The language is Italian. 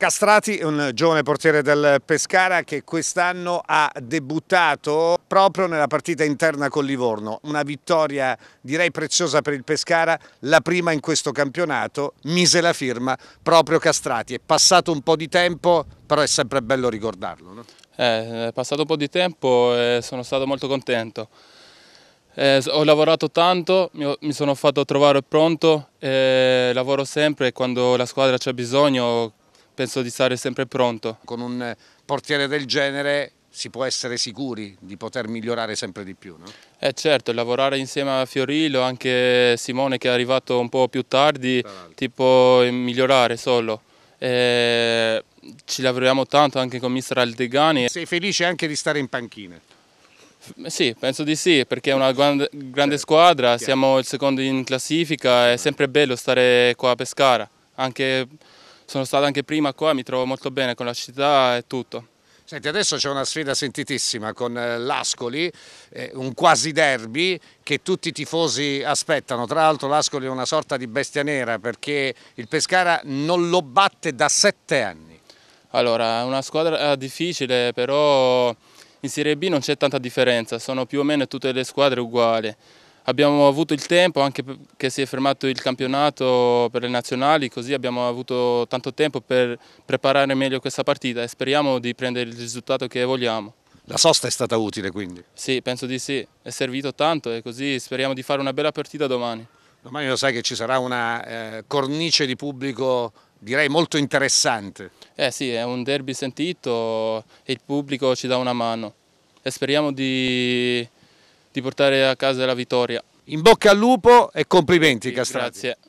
Castrati è un giovane portiere del Pescara che quest'anno ha debuttato proprio nella partita interna con Livorno. Una vittoria direi preziosa per il Pescara, la prima in questo campionato, mise la firma proprio Castrati. È passato un po' di tempo, però è sempre bello ricordarlo. No? Eh, è passato un po' di tempo e sono stato molto contento. Eh, ho lavorato tanto, mi sono fatto trovare pronto, eh, lavoro sempre e quando la squadra c'è bisogno penso di stare sempre pronto. Con un eh, portiere del genere si può essere sicuri di poter migliorare sempre di più, no? Eh certo, lavorare insieme a Fiorillo, anche Simone che è arrivato un po' più tardi, tipo eh, migliorare solo. E eh, ci lavoriamo tanto anche con mister Aldegani. Sei felice anche di stare in panchina? Sì, penso di sì, perché è una grande, grande certo, squadra, siamo il secondo in classifica, è sempre bello stare qua a Pescara, anche sono stato anche prima qua, mi trovo molto bene con la città e tutto. Senti, adesso c'è una sfida sentitissima con eh, l'Ascoli, eh, un quasi derby che tutti i tifosi aspettano. Tra l'altro l'Ascoli è una sorta di bestia nera perché il Pescara non lo batte da sette anni. Allora, è una squadra eh, difficile, però in Serie B non c'è tanta differenza, sono più o meno tutte le squadre uguali abbiamo avuto il tempo, anche perché si è fermato il campionato per le nazionali, così abbiamo avuto tanto tempo per preparare meglio questa partita e speriamo di prendere il risultato che vogliamo. La sosta è stata utile quindi? Sì, penso di sì, è servito tanto e così speriamo di fare una bella partita domani. Domani lo sai che ci sarà una eh, cornice di pubblico direi molto interessante. Eh sì, è un derby sentito e il pubblico ci dà una mano e speriamo di di portare a casa la vittoria. In bocca al lupo e complimenti Castrati. Grazie.